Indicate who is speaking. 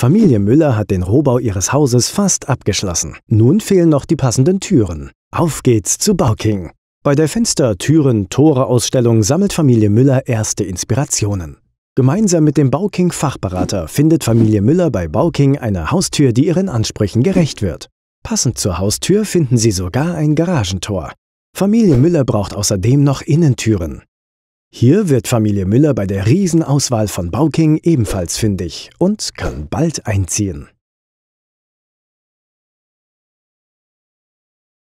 Speaker 1: Familie Müller hat den Rohbau ihres Hauses fast abgeschlossen. Nun fehlen noch die passenden Türen. Auf geht's zu Bauking! Bei der Fenster-, Türen-, Tore-Ausstellung sammelt Familie Müller erste Inspirationen. Gemeinsam mit dem Bauking-Fachberater findet Familie Müller bei Bauking eine Haustür, die ihren Ansprüchen gerecht wird. Passend zur Haustür finden sie sogar ein Garagentor. Familie Müller braucht außerdem noch Innentüren. Hier wird Familie Müller bei der Riesenauswahl von Bauking ebenfalls fündig und kann
Speaker 2: bald einziehen.